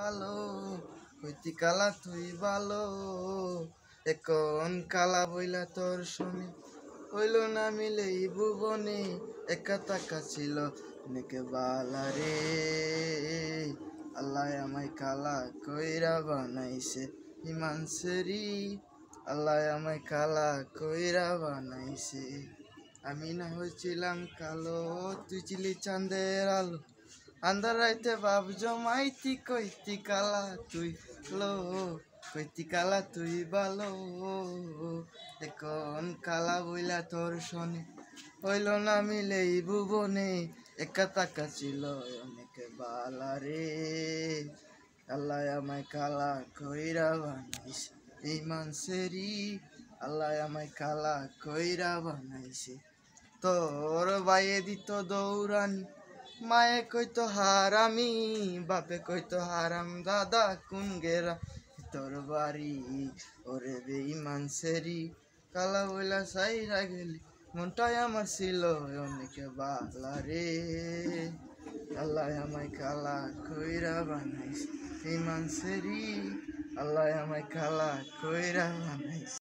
ভালো হইতি কালা তুই ভালো এখন কালা বইলা তোর শনি হইল না মিলে ভুবনে একা তাকা ছিল নেকে বালা রে আল্লাহ আমায় কালা কইরা বানাইছে ইমান সেরি আল্লাহ আমায় কালা কইরা বানাইছে আমি না হয়েছিলাম কালো তুই চিলি চাঁদের আলো আন্দার রাইতে বাপ জমাইতি কইতি কালা তুই লো কইতি কালা তুই বালো এখন কালা বইলা তোর শোনে হইল না মিলে ভুবনে একা তাকা ছিল অনেক বালা রে আল্লাহ আমায় কালা কইরা বানাইছে এই মানসেরি আল্লাহ আমায় কালা কইরা বানাইছে তোর বাইয়ে দিত দৌড়ানি মায়ে কইতো হারামি বাপে কইতো হারাম দাদা কোন গেরা তোর বাড়ি ওরে ইমান সেরি কালা বইলা সাইরা গেলি মনটাই আমার ছিল অনেকে বালা রে আল্লাহ আমায় কালা কইরা বানাইস ইমান সেরি আল্লাহ আমায় কালা কইরা বানাইস